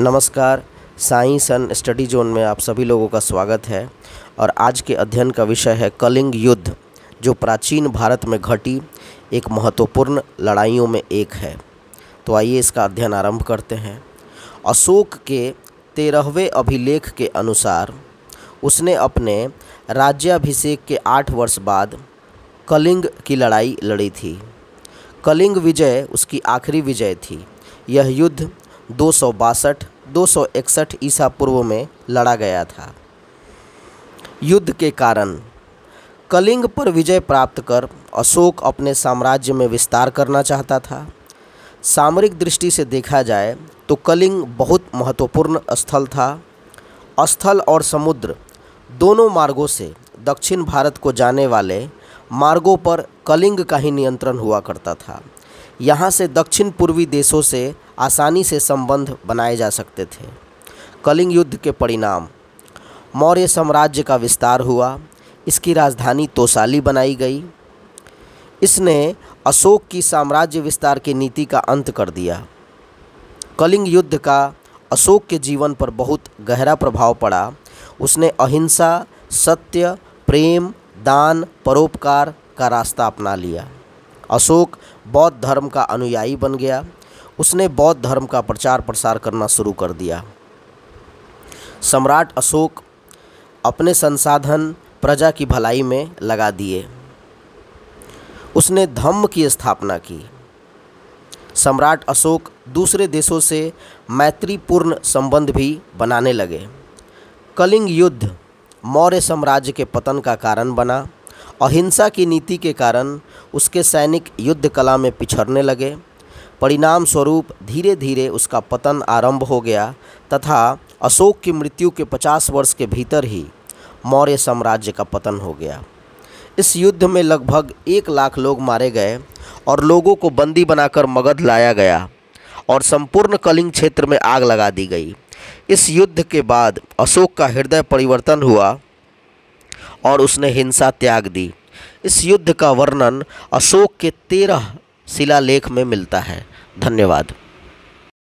नमस्कार science and study zone में आप सभी लोगों का स्वागत है और आज के अध्ययन का विषय है कलिंग युद्ध जो प्राचीन भारत में घटी एक महत्वपूर्ण लड़ाइयों में एक है तो आइए इसका अध्ययन आरंभ करते हैं अशोक के तेरहवें अभिलेख के अनुसार उसने अपने राज्याभिषेक के आठ वर्ष बाद कलिंग की लड़ाई लड़ी थी कलिंग विजय उसकी आखिरी विजय थी यह युद्ध दो सौ बासठ दो सौ इकसठ ईसा पूर्व में लड़ा गया था युद्ध के कारण कलिंग पर विजय प्राप्त कर अशोक अपने साम्राज्य में विस्तार करना चाहता था सामरिक दृष्टि से देखा जाए तो कलिंग बहुत महत्वपूर्ण स्थल था स्थल और समुद्र दोनों मार्गों से दक्षिण भारत को जाने वाले मार्गों पर कलिंग का ही नियंत्रण हुआ करता था यहाँ से दक्षिण पूर्वी देशों से आसानी से संबंध बनाए जा सकते थे कलिंग युद्ध के परिणाम मौर्य साम्राज्य का विस्तार हुआ इसकी राजधानी तोसाली बनाई गई इसने अशोक की साम्राज्य विस्तार की नीति का अंत कर दिया कलिंग युद्ध का अशोक के जीवन पर बहुत गहरा प्रभाव पड़ा उसने अहिंसा सत्य प्रेम दान परोपकार का रास्ता अपना लिया अशोक बौद्ध धर्म का अनुयायी बन गया उसने बौद्ध धर्म का प्रचार प्रसार करना शुरू कर दिया सम्राट अशोक अपने संसाधन प्रजा की भलाई में लगा दिए उसने धम्म की स्थापना की सम्राट अशोक दूसरे देशों से मैत्रीपूर्ण संबंध भी बनाने लगे कलिंग युद्ध मौर्य साम्राज्य के पतन का कारण बना अहिंसा की नीति के कारण उसके सैनिक युद्ध कला में पिछड़ने लगे परिणाम स्वरूप धीरे धीरे उसका पतन आरंभ हो गया तथा अशोक की मृत्यु के 50 वर्ष के भीतर ही मौर्य साम्राज्य का पतन हो गया इस युद्ध में लगभग एक लाख लोग मारे गए और लोगों को बंदी बनाकर मगध लाया गया और संपूर्ण कलिंग क्षेत्र में आग लगा दी गई इस युद्ध के बाद अशोक का हृदय परिवर्तन हुआ और उसने हिंसा त्याग दी इस युद्ध का वर्णन अशोक के तेरह शिलालेख में मिलता है धन्यवाद